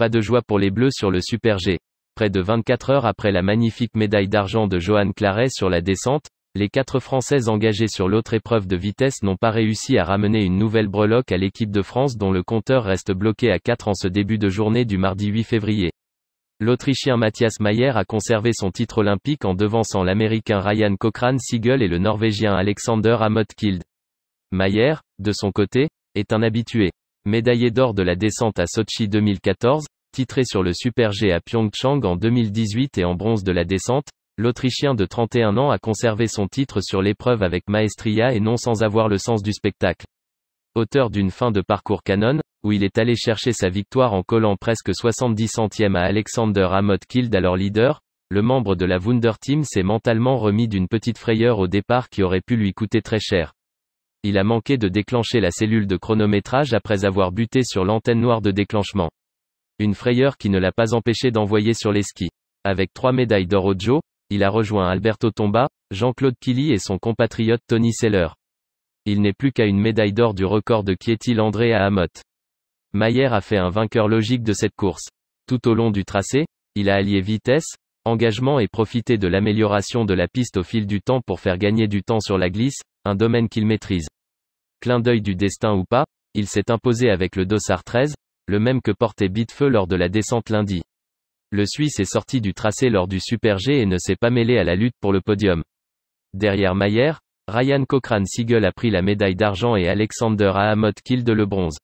pas de joie pour les Bleus sur le Super G. Près de 24 heures après la magnifique médaille d'argent de Johan Claret sur la descente, les quatre Françaises engagées sur l'autre épreuve de vitesse n'ont pas réussi à ramener une nouvelle breloque à l'équipe de France dont le compteur reste bloqué à 4 en ce début de journée du mardi 8 février. L'Autrichien Matthias Mayer a conservé son titre olympique en devançant l'Américain Ryan Cochrane Siegel et le Norvégien Alexander Amotkild. Mayer, de son côté, est un habitué. Médaillé d'or de la descente à Sochi 2014, titré sur le Super G à Pyeongchang en 2018 et en bronze de la descente, l'Autrichien de 31 ans a conservé son titre sur l'épreuve avec maestria et non sans avoir le sens du spectacle. Auteur d'une fin de parcours canon, où il est allé chercher sa victoire en collant presque 70 centièmes à Alexander Hamot Kild alors leader, le membre de la Wunder Team s'est mentalement remis d'une petite frayeur au départ qui aurait pu lui coûter très cher. Il a manqué de déclencher la cellule de chronométrage après avoir buté sur l'antenne noire de déclenchement. Une frayeur qui ne l'a pas empêché d'envoyer sur les skis. Avec trois médailles d'or au Joe, il a rejoint Alberto Tomba, Jean-Claude Killy et son compatriote Tony Seller. Il n'est plus qu'à une médaille d'or du record de Kietil André à Amot. Mayer a fait un vainqueur logique de cette course. Tout au long du tracé, il a allié vitesse, engagement et profité de l'amélioration de la piste au fil du temps pour faire gagner du temps sur la glisse, un domaine qu'il maîtrise. Clin d'œil du destin ou pas, il s'est imposé avec le dossard 13, le même que portait Bitfeu lors de la descente lundi. Le Suisse est sorti du tracé lors du Super G et ne s'est pas mêlé à la lutte pour le podium. Derrière Mayer, Ryan Cochrane Siegel a pris la médaille d'argent et Alexander Ahamot de le bronze.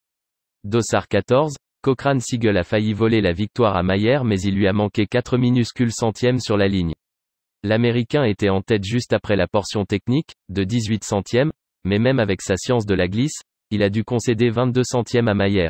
Dossard 14, Cochrane Siegel a failli voler la victoire à Mayer mais il lui a manqué 4 minuscules centièmes sur la ligne. L'Américain était en tête juste après la portion technique, de 18 centièmes, mais même avec sa science de la glisse, il a dû concéder 22 centièmes à Mayer.